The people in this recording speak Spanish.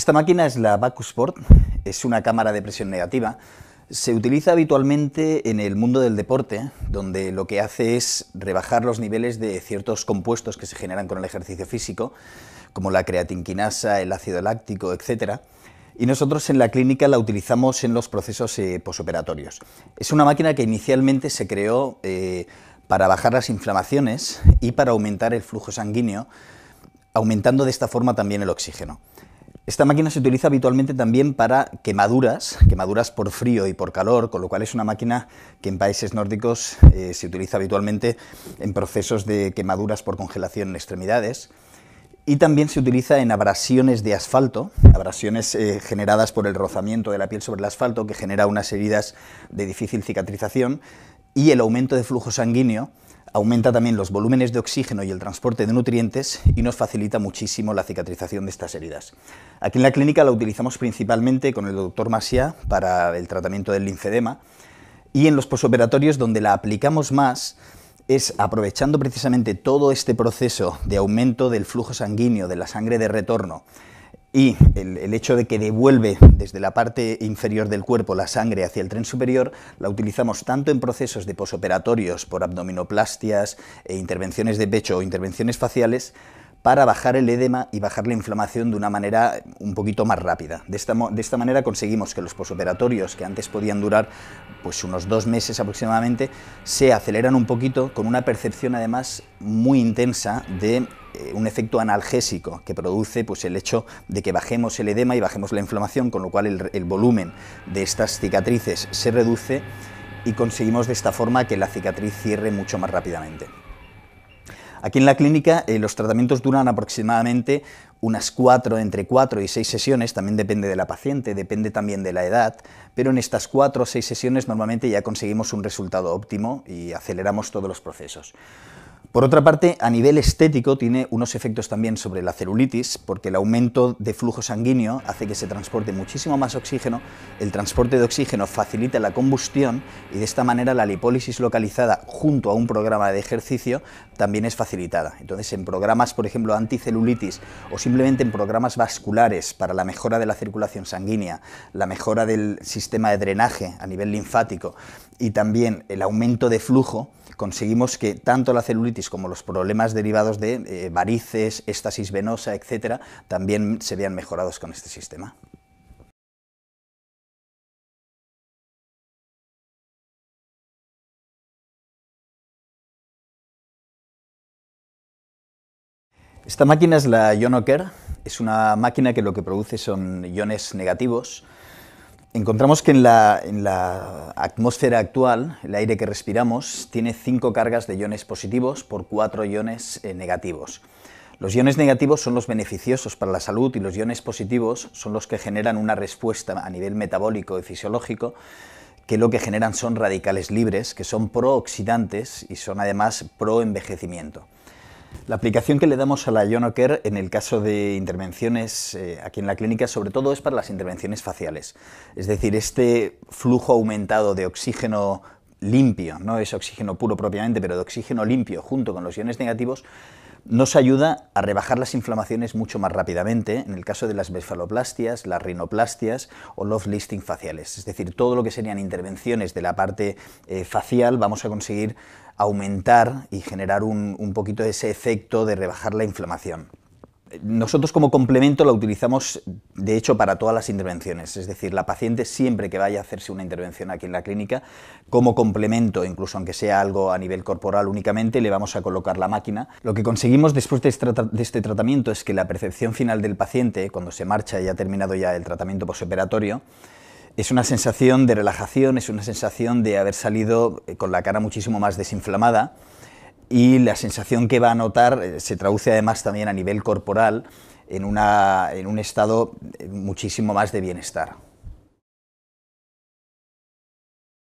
Esta máquina es la Bacusport, es una cámara de presión negativa. Se utiliza habitualmente en el mundo del deporte, donde lo que hace es rebajar los niveles de ciertos compuestos que se generan con el ejercicio físico, como la creatinquinasa, el ácido láctico, etc. Y nosotros en la clínica la utilizamos en los procesos eh, posoperatorios. Es una máquina que inicialmente se creó eh, para bajar las inflamaciones y para aumentar el flujo sanguíneo, aumentando de esta forma también el oxígeno. Esta máquina se utiliza habitualmente también para quemaduras, quemaduras por frío y por calor, con lo cual es una máquina que en países nórdicos eh, se utiliza habitualmente en procesos de quemaduras por congelación en extremidades. Y también se utiliza en abrasiones de asfalto, abrasiones eh, generadas por el rozamiento de la piel sobre el asfalto, que genera unas heridas de difícil cicatrización, y el aumento de flujo sanguíneo aumenta también los volúmenes de oxígeno y el transporte de nutrientes y nos facilita muchísimo la cicatrización de estas heridas. Aquí en la clínica la utilizamos principalmente con el doctor Masia para el tratamiento del linfedema y en los posoperatorios donde la aplicamos más es aprovechando precisamente todo este proceso de aumento del flujo sanguíneo, de la sangre de retorno y el, hecho de que devuelve desde la parte inferior del cuerpo la sangre hacia el tren superior, la utilizamos tanto en procesos de posoperatorios por abdominoplastias e intervenciones de pecho o intervenciones faciales, para bajar el edema y bajar la inflamación de una manera eh, un poquito más rápida. De esta, de esta manera conseguimos que los posoperatorios, que antes podían durar pues unos dos meses aproximadamente, se aceleran un poquito con una percepción además muy intensa de eh, un efecto analgésico que produce pues, el hecho de que bajemos el edema y bajemos la inflamación, con lo cual el, volumen de estas cicatrices se reduce y conseguimos de esta forma que la cicatriz cierre mucho más rápidamente. Aquí en la clínica eh, los tratamientos duran aproximadamente unas cuatro, entre cuatro y seis sesiones, también depende de la paciente, depende también de la edad, pero en estas cuatro o seis sesiones normalmente ya conseguimos un resultado óptimo y aceleramos todos los procesos. Por otra parte, a nivel estético tiene unos efectos también sobre la celulitis, porque el aumento de flujo sanguíneo hace que se transporte muchísimo más oxígeno, el transporte de oxígeno facilita la combustión y de esta manera la lipólisis localizada junto a un programa de ejercicio también es facilitada. Entonces, en programas, por ejemplo, anticelulitis o simplemente en programas vasculares para la mejora de la circulación sanguínea, la mejora del sistema de drenaje a nivel linfático y también el aumento de flujo, conseguimos que tanto la celulitis como los problemas derivados de eh, varices, éstasis venosa, etcétera, también se vean mejorados con este sistema. Esta máquina es la IonoCare, es una máquina que lo que produce son iones negativos, encontramos que en la, atmósfera actual, el aire que respiramos, tiene cinco cargas de iones positivos por cuatro iones eh, negativos. Los iones negativos son los beneficiosos para la salud y los iones positivos son los que generan una respuesta a nivel metabólico y fisiológico que lo que generan son radicales libres, que son prooxidantes y son además pro envejecimiento. La aplicación que le damos a la Ionoker en el caso de intervenciones eh, aquí en la clínica sobre todo es para las intervenciones faciales. Es decir, este flujo aumentado de oxígeno limpio, no es oxígeno puro propiamente, pero de oxígeno limpio junto con los iones negativos, nos ayuda a rebajar las inflamaciones mucho más rápidamente en el caso de las befaloplastias, las rinoplastias o los listing faciales. Es decir, todo lo que serían intervenciones de la parte eh, facial vamos a conseguir aumentar y generar un, un poquito ese efecto de rebajar la inflamación. Nosotros como complemento la utilizamos, de hecho, para todas las intervenciones. Es decir, la paciente siempre que vaya a hacerse una intervención aquí en la clínica, como complemento, incluso aunque sea algo a nivel corporal únicamente, le vamos a colocar la máquina. Lo que conseguimos después de este, este tratamiento es que la percepción final del paciente, cuando se marcha y ha terminado ya el tratamiento posoperatorio, es una sensación de relajación, es una sensación de haber salido eh, con la cara muchísimo más desinflamada y la sensación que va a notar eh, se traduce además también a nivel corporal en, en un estado eh, muchísimo más de bienestar.